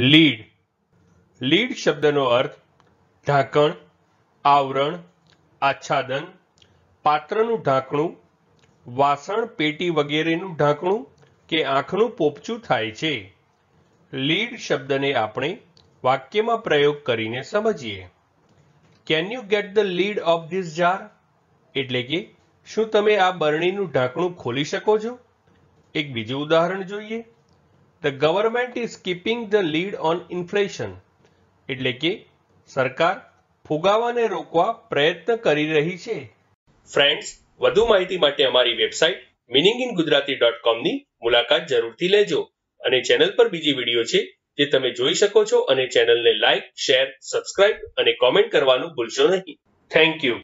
lead lead શબ્દનો અર્થ ઢાંકણ આવરણ આચ્છાદન પાત્રનું ઢાંકણું વાસણ પેટી વગેરેનું ઢાંકણું કે આંખનું પોપચું થાય છે લીડ શબ્દને આપણે વાક્યમાં પ્રયોગ કરીને સમજીએ can you get the lead of this jar એટલે કે શું તમે આ બરણીનું ઢાંકણું ખોલી શકો છો એક બીજું ઉદાહરણ જોઈએ the government is keeping the lead on inflation એટલે કે સરકાર ફુગાવાને રોકવા પ્રયત્ન કરી રહી છે ફ્રેન્ડ્સ વધુ માહિતી માટે અમારી website meaning in Gujarati dot કોમની મુલાકાત જરૂરથી લેજો અને ચેનલ પર બીજી વિડીયો છે જે તમે જોઈ શકો છો અને ચેનલને લાઇક શેર સબસ્ક્રાઇબ અને કોમેન્ટ કરવાનું ભૂલશો નહીં થેન્ક યુ